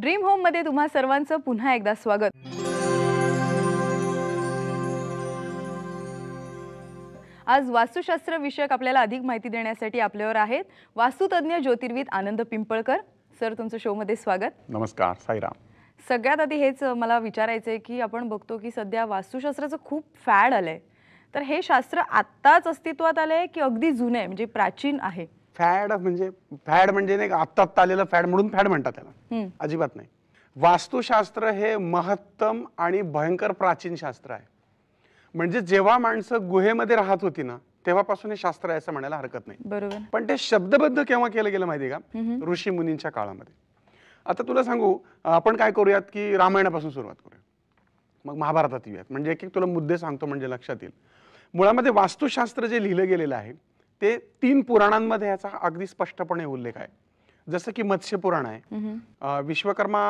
Dream home मध्ये तुम्हा सर्वांचं पुन्हा एकदा स्वागत आज वास्तुशास्त्र विषयक आपल्याला अधिक माहिती देण्यासाठी आपल्यावर आहेत वास्तुतज्ञ ज्योतिर्विद आनंद पिंपळकर सर तुमचं शोमध्ये स्वागत नमस्कार साईराम सगळ्यात आधी हेच मला विचारायचं आहे की आपण बघतो की सध्या वास्तुशास्त्राचं खूप फॅड आलंय तर हे शास्त्र आत्ताच अस्तित्वात आलंय की अगदी जुने म्हणजे प्राचीन आहे फॅड म्हणजे फॅड म्हणजे नाही आत्ता आत्ता आलेलं फॅड म्हणून फॅड म्हणतात त्याला अजिबात नाही वास्तुशास्त्र हे महत्तम आणि भयंकर प्राचीन शास्त्र आहे म्हणजे जेव्हा माणसं गुहेमध्ये राहत होती ना तेव्हापासून हे शास्त्र आहे असं म्हणायला हरकत नाही बरोबर पण ते शब्दबद्ध केव्हा केलं गेलं माहिती का ऋषी मुनींच्या काळामध्ये आता तुला सांगू आपण काय करूयात की रामायणापासून सुरुवात करूया मग महाभारतात येऊयात म्हणजे एक एक तुला मुद्दे सांगतो म्हणजे लक्षात येईल मुळामध्ये वास्तुशास्त्र जे लिहिलं गेलेलं आहे ते तीन पुराणांमध्ये याचा अगदी स्पष्टपणे उल्लेख आहे जसं की मत्स्य पुराण आहे विश्वकर्मा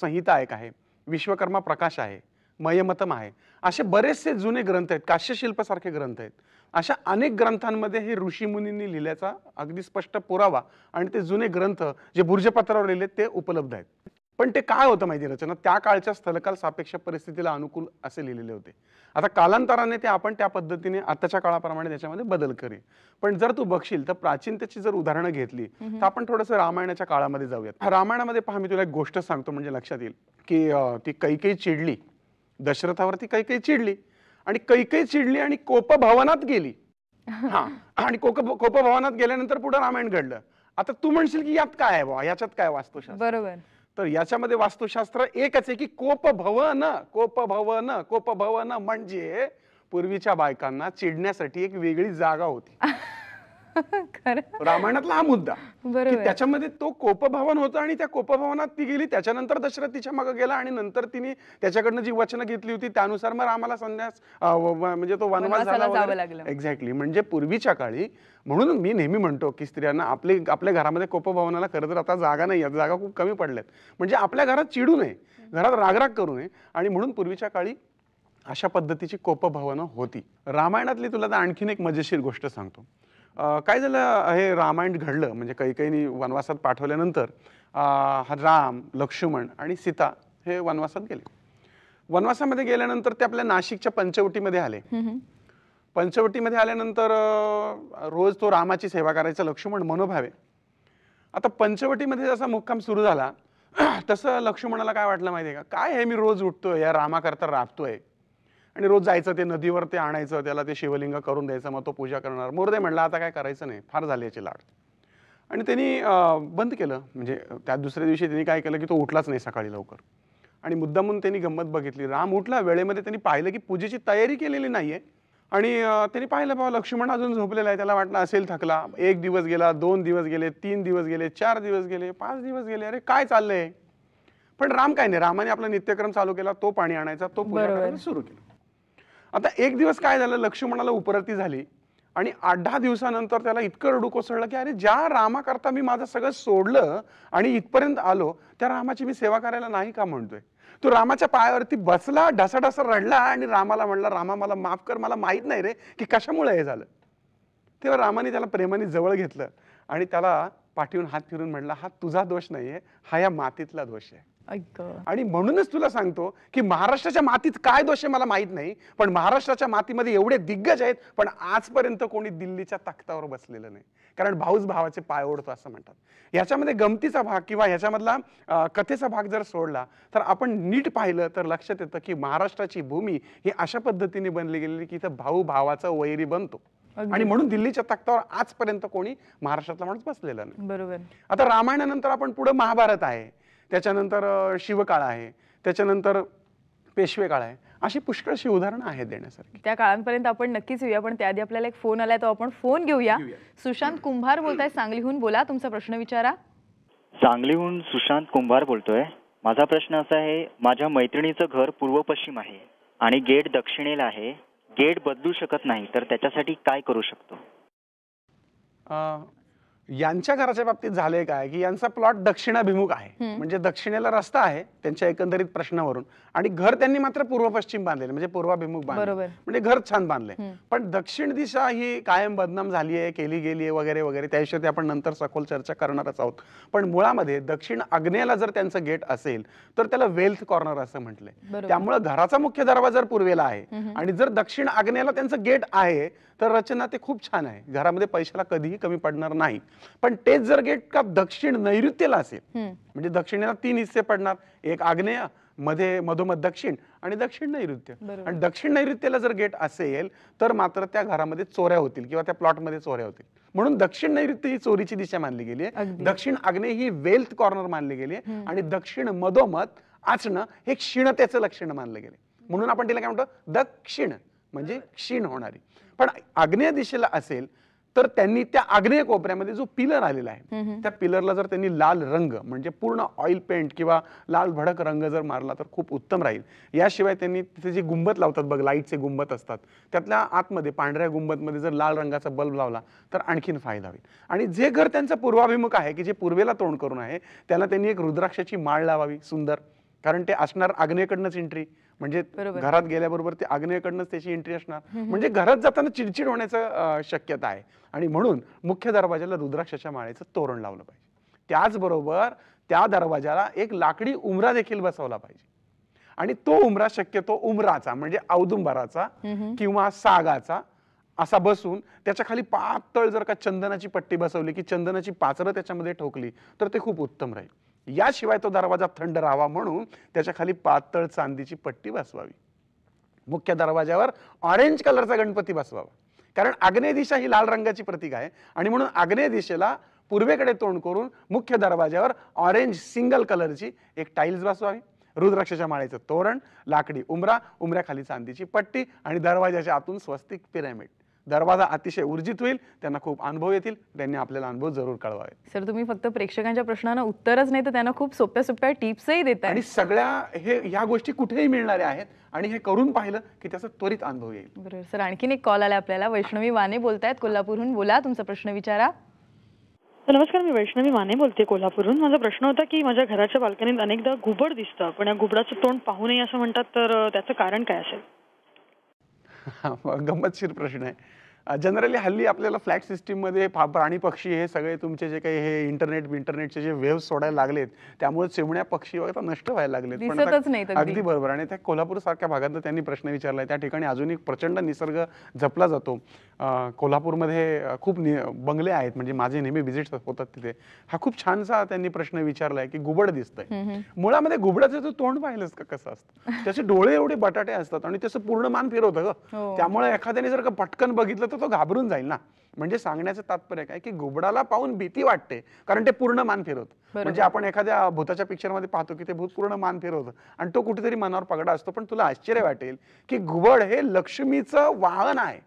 संहिता एक आहे विश्वकर्मा प्रकाश आहे मयमतम आहे असे बरेचसे जुने ग्रंथ आहेत सारखे ग्रंथ आहेत अशा अनेक ग्रंथांमध्ये हे ऋषीमुनींनी लिहिल्याचा अगदी स्पष्ट पुरावा आणि ते जुने ग्रंथ जे बुर्जपत्रावर लिहिले ते उपलब्ध आहेत पण ते काय होतं माहिती रचना त्या काळच्या स्थलकाल सापेक्ष परिस्थितीला अनुकूल असे लिहिलेले होते आता कालांतराने ते आपण त्या पद्धतीने आताच्या काळाप्रमाणे त्याच्यामध्ये बदल करेल पण जर तू बघशील तर प्राचीनतेची जर उदाहरणं घेतली तर आपण थोडंसं रामायणाच्या काळामध्ये जाऊयात रामायणामध्ये पहा मी तुला एक गोष्ट सांगतो म्हणजे लक्षात येईल की ती कैकेई चिडली दशरथावरती कैकेई चिडली आणि कैकेई चिडली आणि कोपभवनात गेली हा आणि कोप कोपभवनात गेल्यानंतर पुढे रामायण घडलं आता तू म्हणशील की यात काय आहे याच्यात काय वाचतो बरोबर तर याच्यामध्ये वास्तुशास्त्र एकच आहे की कोपभवन कोपभवन कोपभवन म्हणजे पूर्वीच्या बायकांना चिडण्यासाठी एक वेगळी जागा होती रामायणातला हा मुद्दा त्याच्यामध्ये तो कोपभावन होता आणि त्या कोपभावनात ती गेली त्याच्यानंतर दशरथ तिच्या मागे गेला आणि नंतर तिने त्याच्याकडनं जी वचनं घेतली होती त्यानुसार मग रामाला संन्यास म्हणजे तो वनवास झाला एक्झॅक्टली म्हणजे पूर्वीच्या काळी म्हणून मी नेहमी म्हणतो की स्त्रियांना आपले आपल्या घरामध्ये कोपभावनाला खरं तर आता जागा नाही जागा खूप कमी पडल्यात म्हणजे आपल्या घरात चिडू नये घरात रागराग करू नये आणि म्हणून पूर्वीच्या काळी अशा पद्धतीची कोपभावना होती रामायणातली तुला आणखीन एक मजेशीर गोष्ट सांगतो काय झालं हे रामायण घडलं म्हणजे काही वनवासात पाठवल्यानंतर राम लक्ष्मण आणि सीता हे वनवासात गेले वनवासामध्ये गेल्यानंतर ते आपल्या नाशिकच्या पंचवटीमध्ये आले पंचवटीमध्ये आल्यानंतर रोज तो रामाची सेवा करायचा लक्ष्मण मनोभावे आता पंचवटीमध्ये जसा मुक्काम सुरू झाला तसं लक्ष्मणाला काय वाटलं माहिती आहे का काय हे मी रोज उठतोय या रामाकरता राबतोय आणि रोज जायचं ते नदीवर ते आणायचं त्याला ते शिवलिंग करून द्यायचं मग तो पूजा करणार मोरदे म्हणला आता काय करायचं नाही फार झाल्याची याची लाड आणि त्यांनी बंद केलं म्हणजे त्या दुसऱ्या दिवशी त्यांनी काय केलं की तो उठलाच नाही सकाळी लवकर आणि मुद्दामून त्यांनी गंमत बघितली राम उठला वेळेमध्ये त्यांनी पाहिलं की पूजेची तयारी केलेली नाही आहे आणि त्यांनी पाहिलं बाबा लक्ष्मण अजून झोपलेला आहे त्याला वाटलं असेल थकला एक दिवस गेला दोन दिवस गेले तीन दिवस गेले चार दिवस गेले पाच दिवस गेले अरे काय चाललंय पण राम काय नाही रामाने आपला नित्यक्रम चालू केला तो पाणी आणायचा तो पूजा करायला सुरू केला आता एक दिवस काय झालं लक्ष्मणाला उपरती झाली आणि आठ दहा दिवसानंतर त्याला इतकं रडू कोसळलं की अरे ज्या रामाकरता मी माझं सगळं सोडलं आणि इथपर्यंत आलो त्या रामाची मी सेवा करायला नाही का म्हणतोय तो रामाच्या पायावरती बसला ढसाढसा रडला आणि रामाला म्हणला रामा मला माफ कर मला माहीत नाही रे की कशामुळे हे झालं तेव्हा रामाने त्याला प्रेमाने जवळ घेतलं आणि त्याला पाठीवून हात फिरून म्हणला हा तुझा दोष नाही आहे हा या मातीतला दोष आहे आणि म्हणूनच तुला सांगतो की महाराष्ट्राच्या मातीत काय दोष आहे मला माहित नाही पण महाराष्ट्राच्या मातीमध्ये एवढे दिग्गज आहेत पण आजपर्यंत कोणी दिल्लीच्या तख्तावर बसलेलं नाही कारण भाऊच भावाचे पाय ओढतो असं म्हणतात ह्याच्यामध्ये गमतीचा भाग किंवा ह्याच्यामधला कथेचा भाग जर सोडला तर आपण नीट पाहिलं तर लक्षात येतं की महाराष्ट्राची भूमी ही अशा पद्धतीने बनली गेलेली की इथं भाऊ भावाचा वैरी बनतो आणि म्हणून दिल्लीच्या तख्तावर आजपर्यंत कोणी महाराष्ट्रातला माणूस बसलेला नाही बरोबर आता रामायणानंतर आपण पुढे महाभारत आहे त्याच्यानंतर शिवकाळ आहे त्याच्यानंतर पेशवे काळ आहे अशी पुष्कळशी उदाहरणं आहेत देण्यासारखी त्या काळांपर्यंत आपण नक्कीच येऊया पण त्याआधी आपल्याला एक फोन आलाय तो आपण फोन घेऊया सुशांत कुंभार बोलताय सांगलीहून बोला तुमचा प्रश्न विचारा सांगलीहून सुशांत कुंभार बोलतोय माझा प्रश्न असा आहे माझ्या मैत्रिणीचं घर पूर्व पश्चिम आहे आणि गेट दक्षिणेला आहे गेट बदलू शकत नाही तर त्याच्यासाठी काय करू शकतो यांच्या घराच्या बाबतीत झालंय काय की यांचा प्लॉट दक्षिणाभिमुख आहे म्हणजे दक्षिणेला रस्ता आहे त्यांच्या एकंदरीत प्रश्नावरून आणि घर त्यांनी मात्र पूर्व पश्चिम बांधलेले म्हणजे पूर्वाभिमुख बांधले म्हणजे घर छान बांधले पण दक्षिण दिशा ही कायम बदनाम झाली आहे केली गेली आहे वगैरे वगैरे त्याविषयी आपण नंतर सखोल चर्चा करणारच आहोत पण मुळामध्ये दक्षिण आग्नेला जर त्यांचं गेट असेल तर त्याला वेल्थ कॉर्नर असं म्हटलंय त्यामुळे घराचा मुख्य दरवाजा पूर्वेला आहे आणि जर दक्षिण आग्नेला त्यांचं गेट आहे तर रचना ते खूप छान आहे घरामध्ये पैशाला कधीही कमी पडणार नाही पण तेच जर गेट का दक्षिण नैऋत्यला असेल म्हणजे दक्षिणेला तीन हिस्से पडणार एक आग्नेय मध्ये मधोमध दक्षिण आणि दक्षिण नैऋत्य आणि दक्षिण नैऋत्यला जर गेट असेल तर मात्र त्या घरामध्ये चोऱ्या होतील किंवा त्या प्लॉटमध्ये चोऱ्या होतील म्हणून दक्षिण नैऋत्य ही चोरीची दिशा मानली गेली आहे दक्षिण आग्नेय ही वेल्थ कॉर्नर मानली गेली आहे आणि दक्षिण मधोमध आचणं हे क्षीणतेचं लक्षण मानलं गेले म्हणून आपण तिला काय म्हणतो दक्षिण म्हणजे क्षीण होणारी पण आग्नेय दिशेला असेल तर त्यांनी त्या आग्नेय कोपऱ्यामध्ये जो पिलर आलेला आहे त्या पिलरला जर त्यांनी लाल रंग म्हणजे पूर्ण ऑइल पेंट किंवा लाल भडक रंग जर मारला तर खूप उत्तम राहील याशिवाय त्यांनी तिथे जे गुंबत लावतात बघ लाईटचे गुंबत असतात त्यातल्या आतमध्ये पांढऱ्या गुंबतमध्ये जर लाल रंगाचा बल्ब लावला तर आणखीन फायदा होईल आणि जे घर त्यांचं पूर्वाभिमुख आहे की जे पूर्वेला तोंड करून आहे त्याला त्यांनी एक रुद्राक्षाची माळ लावावी सुंदर कारण ते असणार आग्नेकडनंच एंट्री म्हणजे घरात गेल्याबरोबर ते आग्नेयकडनंच त्याची एंट्री असणार म्हणजे घरात जाताना चिडचिड होण्याचं शक्यता आहे आणि म्हणून मुख्य दरवाजाला रुद्राक्षाच्या माळेचं तोरण लावलं पाहिजे त्याचबरोबर त्या दरवाजाला एक लाकडी उमरा देखील बसवला पाहिजे आणि तो उमरा शक्यतो उमराचा म्हणजे औदुंबराचा किंवा सागाचा असा बसून त्याच्या खाली पातळ जर का चंदनाची पट्टी बसवली की चंदनाची पाचरं त्याच्यामध्ये ठोकली तर ते खूप उत्तम राहील याशिवाय तो दरवाजा थंड राहावा म्हणून त्याच्या खाली पातळ चांदीची पट्टी बसवावी मुख्य दरवाज्यावर ऑरेंज कलरचा गणपती बसवावा कारण आग्नेय दिशा ही लाल रंगाची प्रतीक आहे आणि म्हणून आग्नेय दिशेला पूर्वेकडे तोंड करून मुख्य दरवाज्यावर ऑरेंज सिंगल कलरची एक टाईल्स बसवावी रुद्राक्षाच्या माळेचं तोरण लाकडी उमरा उमऱ्याखाली चांदीची पट्टी आणि दरवाज्याच्या आतून स्वस्तिक पिरॅमिड दरवाजा अतिशय उर्जित होईल त्यांना खूप अनुभव येतील त्यांनी आपल्याला अनुभव जरूर कळवावे सर तुम्ही फक्त प्रेक्षकांच्या प्रश्नांना उत्तरच नाही तर त्यांना खूप सोप्या सोप्या टिप्सही देतात आणि सगळ्या हे ह्या गोष्टी कुठेही मिळणाऱ्या आहेत आणि हे करून पाहिलं की त्याचा त्वरित अनुभव येईल बरोबर सर आणखीन एक कॉल आला आपल्याला वैष्णवी वाने बोलतायत कोल्हापूरहून बोला तुमचा प्रश्न विचारा नमस्कार मी वैष्णवी माने बोलते कोल्हापूरहून माझा प्रश्न होता की माझ्या घराच्या बाल्कनीत अनेकदा घुबड दिसतं पण या घुबडाचं तोंड पाहू नये असं म्हणतात तर त्याचं कारण काय असेल हा गंमतशीर प्रश्न आहे जनरली हल्ली आपल्याला फ्लॅट मध्ये प्राणी पक्षी हे सगळे तुमचे जे काही हे इंटरनेट इंटरनेटचे जे वेव्ह सोडायला लागलेत त्यामुळे चिमण्या पक्षी वगैरे नष्ट व्हायला लागलेत अगदी बरोबर आणि त्या कोल्हापूर सारख्या भागात त्यांनी प्रश्न विचारला त्या ठिकाणी अजून एक प्रचंड निसर्ग जपला जातो कोल्हापूरमध्ये खूप बंगले आहेत म्हणजे माझे नेहमी विजिट होतात तिथे हा खूप छानसा त्यांनी प्रश्न विचारलाय की गुबड दिसतंय मुळामध्ये गुबडाचं तू तोंड पाहिलंस का कसं असतं त्याचे डोळे एवढे बटाटे असतात आणि त्याचं पूर्ण मान फिरवतं ग हो. त्यामुळे एखाद्याने जर का पटकन बघितलं तर तो घाबरून जाईल ना म्हणजे सांगण्याचं तात्पर्य काय की घुबडाला पाहून भीती वाटते कारण ते पूर्ण मान फिरवत म्हणजे आपण एखाद्या भूताच्या पिक्चरमध्ये पाहतो की ते भूत पूर्ण मान फिरवत आणि तो कुठेतरी मनावर पगडा असतो पण तुला आश्चर्य वाटेल की घुबड हे लक्ष्मीचं वाहन आहे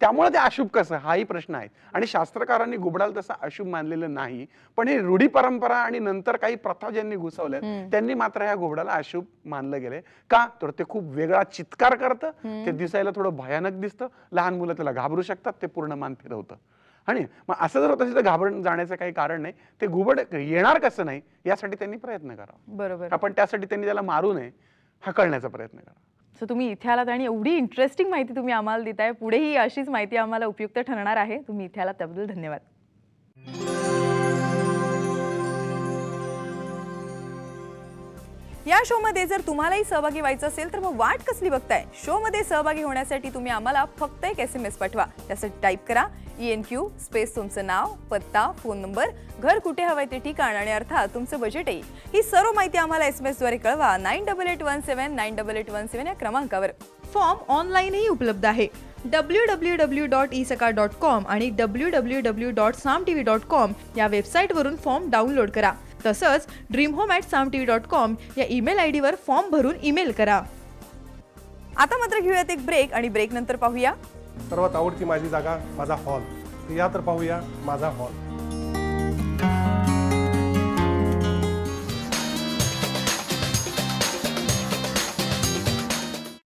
त्यामुळे ते अशुभ कसं हाही प्रश्न आहे आणि शास्त्रकारांनी गुबडाल तसं अशुभ मानलेलं नाही पण हे रूढी परंपरा आणि नंतर काही प्रथा ज्यांनी घुसवल्या त्यांनी मात्र या घुबडाला अशुभ मानलं गेले का तर ते खूप वेगळा चित्कार करतं ते दिसायला थोडं भयानक दिसतं लहान मुलं त्याला घाबरू शकतात ते पूर्ण मान फिरवतं आणि मग असं जर तसं घाबरून जाण्याचं काही कारण नाही ते घुबड येणार कसं नाही यासाठी त्यांनी प्रयत्न करावा बरोबर आपण त्यासाठी त्यांनी त्याला मारू नये हा कळण्याचा प्रयत्न करा सो तुम्ही इथे आलात आणि एवढी इंटरेस्टिंग माहिती तुम्ही आम्हाला देताय पुढेही अशीच माहिती आम्हाला उपयुक्त ठरणार आहे तुम्ही इथे आलात त्याबद्दल धन्यवाद या शोमध्ये जर तुम्हालाही सहभागी व्हायचं असेल तर मग वाट कसली बघताय शोमध्ये सहभागी होण्यासाठी तुम्ही आम्हाला फक्त एक एस एम एस पाठवा त्यासाठी टाईप करा ई एन क्यू स्पेस तुमचं नाव पत्ता फोन नंबर घर कुठे हवं ते ठिकाण आणि अर्थात तुमचं बजेटही ही सर्व माहिती आम्हाला एस एम एसद्वारे कळवा nine double eight one seven nine double eight one seven या क्रमांकावर फॉर्म ऑनलाईनही उपलब्ध आहे W W W dot E Sakal dot com आणि W W W dot Saam T V dot com या वेबसाईटवरून फॉर्म डाउनलोड करा तसंच dream home at Saam T V dot com या ईमेल आय डीवर फॉर्म भरून ईमेल करा आता मात्र घेऊयात एक ब्रेक आणि ब्रेक नंतर पाहूया सर्वात आवडती माझी जागा माझा हॉल या तर पाहूया माझा हॉल